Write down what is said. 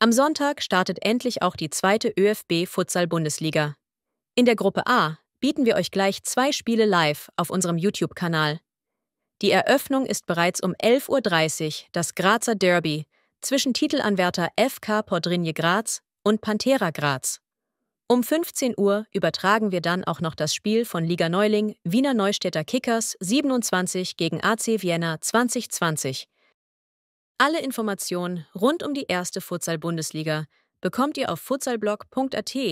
Am Sonntag startet endlich auch die zweite ÖFB Futsal Bundesliga. In der Gruppe A bieten wir euch gleich zwei Spiele live auf unserem YouTube-Kanal. Die Eröffnung ist bereits um 11.30 Uhr das Grazer Derby zwischen Titelanwärter FK Podrinje Graz und Pantera Graz. Um 15 Uhr übertragen wir dann auch noch das Spiel von Liga Neuling Wiener Neustädter Kickers 27 gegen AC Vienna 2020 alle Informationen rund um die erste Futsal-Bundesliga bekommt ihr auf futsalblog.at